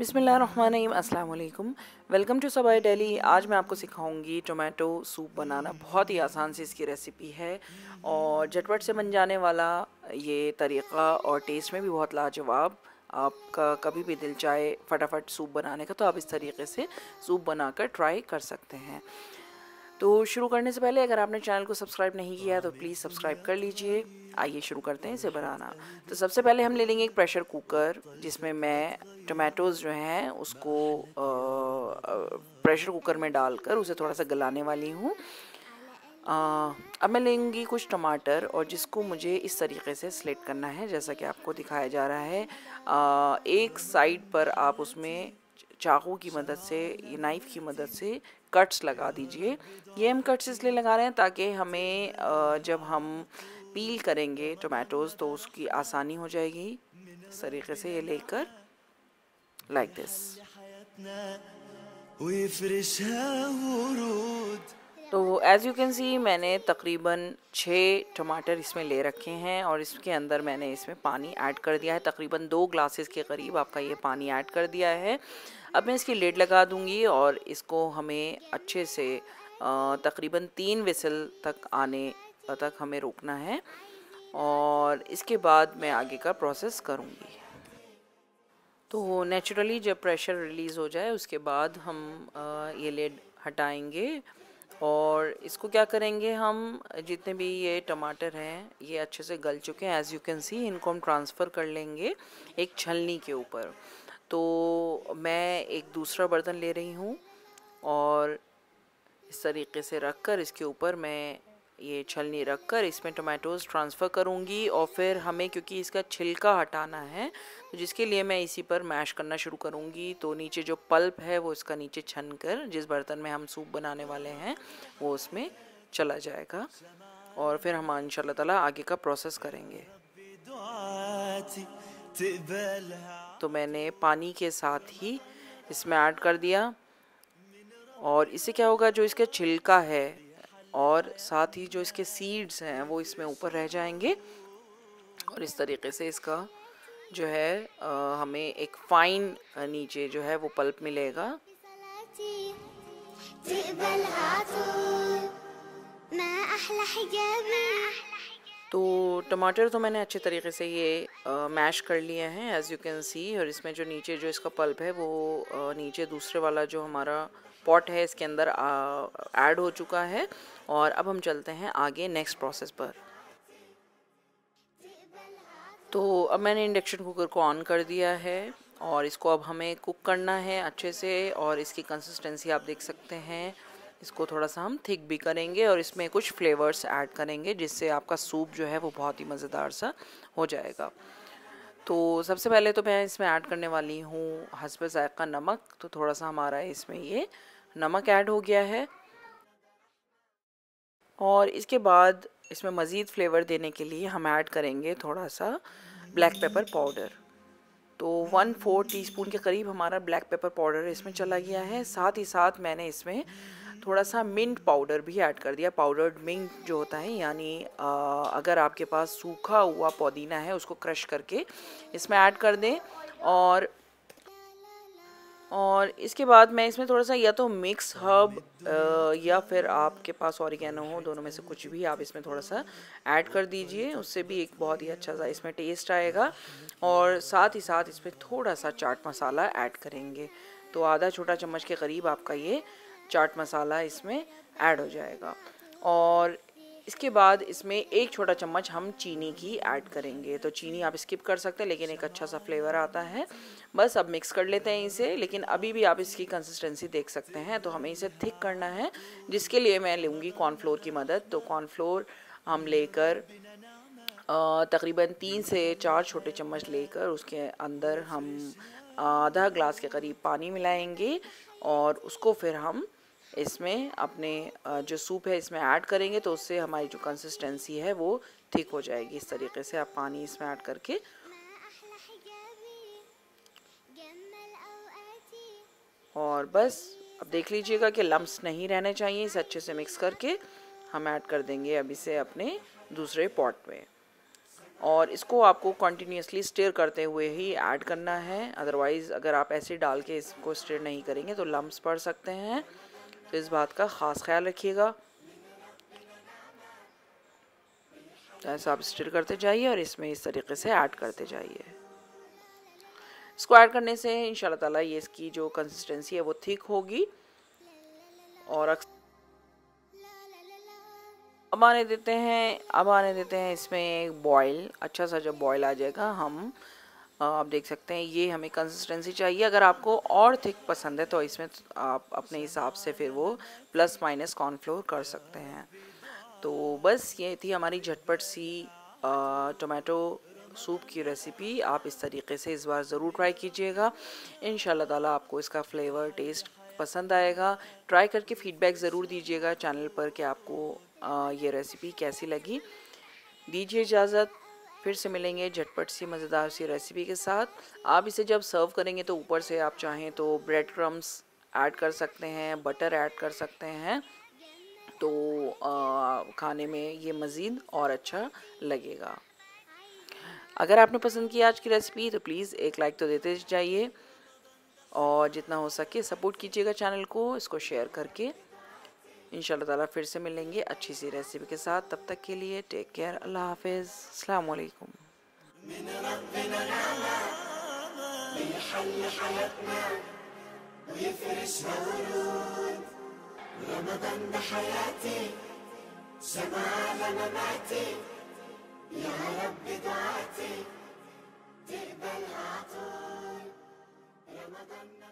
अस्सलाम वालेकुम welcome to सबाई डेली आज मैं आपको सिखाऊंगी टोमेटो सूप बनाना बहुत ही आसान से इसकी रेसिपी है और झटपट से बन जाने वाला ये तरीक़ा और टेस्ट में भी बहुत लाजवाब आपका कभी भी दिल चाहे फटाफट सूप बनाने का तो आप इस तरीके से सूप बनाकर ट्राई कर सकते हैं तो शुरू करने से पहले अगर आपने चैनल को सब्सक्राइब नहीं किया तो प्लीज़ सब्सक्राइब कर लीजिए आइए शुरू करते हैं इसे बनाना तो सबसे पहले हम ले लेंगे एक प्रेशर कुकर जिसमें मैं टमाटोज़ जो हैं उसको प्रेशर कुकर में डालकर उसे थोड़ा सा गलाने वाली हूँ अब मैं लेंगी कुछ टमाटर और जिसको मुझे इस तरीके से स्लेट करना है जैसा कि आपको दिखाया जा रहा है आ, एक साइड पर आप उसमें चाकू की मदद से ये नाइफ़ की मदद से कट्स लगा दीजिए ये हम कट्स इसलिए लगा रहे हैं ताकि हमें जब हम पील करेंगे टोमेटोज़ तो उसकी आसानी हो जाएगी इस तरीके से ये लेकर लाइक दिस तो एज़ यू कैन सी मैंने तकरीबन छः टमाटर इसमें ले रखे हैं और इसके अंदर मैंने इसमें पानी ऐड कर दिया है तकरीबन दो ग्लासेस के करीब आपका ये पानी ऐड कर दिया है अब मैं इसकी लेड लगा दूंगी और इसको हमें अच्छे से तकरीबन तीन विसल तक आने तक हमें रोकना है और इसके बाद मैं आगे का प्रोसेस करूँगी तो नेचुरली जब प्रेशर रिलीज़ हो जाए उसके बाद हम ये लेड हटाएंगे और इसको क्या करेंगे हम जितने भी ये टमाटर हैं ये अच्छे से गल चुके हैं एज़ यू कैन सी इनको हम ट्रांसफ़र कर लेंगे एक छलनी के ऊपर तो मैं एक दूसरा बर्तन ले रही हूँ और इस तरीके से रख कर इसके ऊपर मैं ये छलनी रख कर इसमें टोमेटोज़ ट्रांसफ़र करूँगी और फिर हमें क्योंकि इसका छिलका हटाना है तो जिसके लिए मैं इसी पर मैश करना शुरू करूँगी तो नीचे जो पल्प है वो इसका नीचे छन कर जिस बर्तन में हम सूप बनाने वाले हैं वो उसमें चला जाएगा और फिर हम इनशा ताला आगे का प्रोसेस करेंगे तो मैंने पानी के साथ ही इसमें ऐड कर दिया और इससे क्या होगा जो इसका छिलका है और साथ ही जो इसके सीड्स हैं वो इसमें ऊपर रह जाएंगे और इस तरीके से इसका जो है आ, हमें एक फाइन नीचे जो है वो पल्प मिलेगा तो टमाटर तो मैंने अच्छे तरीके से ये आ, मैश कर लिए हैं एज़ यू कैन सी और इसमें जो नीचे जो इसका पल्प है वो आ, नीचे दूसरे वाला जो हमारा पॉट है इसके अंदर ऐड हो चुका है और अब हम चलते हैं आगे नेक्स्ट प्रोसेस पर तो अब मैंने इंडक्शन कुकर को ऑन कर दिया है और इसको अब हमें कुक करना है अच्छे से और इसकी कंसिस्टेंसी आप देख सकते हैं इसको थोड़ा सा हम थिक भी करेंगे और इसमें कुछ फ्लेवर्स ऐड करेंगे जिससे आपका सूप जो है वो बहुत ही मज़ेदार सा हो जाएगा तो सबसे पहले तो मैं इसमें ऐड करने वाली हूँ हसब ऐक़ा नमक तो थोड़ा सा हमारा इसमें ये नमक ऐड हो गया है और इसके बाद इसमें मज़ीद फ्लेवर देने के लिए हम ऐड करेंगे थोड़ा सा ब्लैक पेपर पाउडर तो वन फोर टीस्पून के करीब हमारा ब्लैक पेपर पाउडर इसमें चला गया है साथ ही साथ मैंने इसमें थोड़ा सा मिंट पाउडर भी ऐड कर दिया पाउडर्ड मिंट जो होता है यानी अगर आपके पास सूखा हुआ पुदीना है उसको क्रश करके इसमें ऐड कर दें और और इसके बाद मैं इसमें थोड़ा सा या तो मिक्स हर्ब या फिर आपके पास और हो दोनों में से कुछ भी आप इसमें थोड़ा सा ऐड कर दीजिए उससे भी एक बहुत ही अच्छा सा इसमें टेस्ट आएगा और साथ ही साथ इसमें थोड़ा सा चाट मसाला ऐड करेंगे तो आधा छोटा चम्मच के करीब आपका ये चाट मसाला इसमें ऐड हो जाएगा और इसके बाद इसमें एक छोटा चम्मच हम चीनी की ऐड करेंगे तो चीनी आप स्किप कर सकते हैं लेकिन एक अच्छा सा फ्लेवर आता है बस अब मिक्स कर लेते हैं इसे लेकिन अभी भी आप इसकी कंसिस्टेंसी देख सकते हैं तो हमें इसे थिक करना है जिसके लिए मैं लूँगी कॉर्नफ्लोर की मदद तो कॉर्नफ्लोर हम लेकर तकरीबन तीन से चार छोटे चम्मच लेकर उसके अंदर हम आधा ग्लास के करीब पानी मिलाएंगे और उसको फिर हम इसमें अपने जो सूप है इसमें ऐड करेंगे तो उससे हमारी जो कंसिस्टेंसी है वो ठीक हो जाएगी इस तरीके से आप पानी इसमें ऐड करके और बस अब देख लीजिएगा कि लम्स नहीं रहने चाहिए इसे अच्छे से मिक्स करके हम ऐड कर देंगे अब इसे अपने दूसरे पॉट में और इसको आपको कंटिन्यूसली स्टेयर करते हुए ही ऐड करना है अदरवाइज़ अगर आप ऐसे डाल के इसको स्टेयर नहीं करेंगे तो लम्स पड़ सकते हैं तो इस बात का ख़ास ख्याल रखिएगा ऐसा आप स्टिल करते जाइए और इसमें इस तरीके से ऐड करते जाइए इसको ऐड करने से इन ताला ये इसकी जो कंसिस्टेंसी है वो ठीक होगी और अक्सर अब आने देते हैं अब आने देते हैं इसमें एक बॉयल अच्छा सा जब बॉयल आ जाएगा हम आप देख सकते हैं ये हमें कंसिस्टेंसी चाहिए अगर आपको और थिक पसंद है तो इसमें आप अपने हिसाब से फिर वो प्लस माइनस कॉर्नफ्लोर कर सकते हैं तो बस ये थी हमारी झटपट सी टोमेटो सूप की रेसिपी आप इस तरीके से इस बार ज़रूर ट्राई कीजिएगा इन ताला आपको इसका फ्लेवर टेस्ट पसंद आएगा ट्राई करके फीडबैक ज़रूर दीजिएगा चैनल पर कि आपको आ, ये रेसिपी कैसी लगी दीजिए इजाज़त फिर से मिलेंगे झटपट सी मज़ेदार सी रेसिपी के साथ आप इसे जब सर्व करेंगे तो ऊपर से आप चाहें तो ब्रेड क्रम्स ऐड कर सकते हैं बटर ऐड कर सकते हैं तो आ, खाने में ये मज़ीद और अच्छा लगेगा अगर आपने पसंद की आज की रेसिपी तो प्लीज़ एक लाइक तो देते जाइए और जितना हो सके सपोर्ट कीजिएगा चैनल को इसको शेयर करके इंशाल्लाह ताला फिर से मिलेंगे अच्छी सी रेसिपी के साथ तब तक के लिए टेक केयर अल्लाह हाफिज़ अल्लाम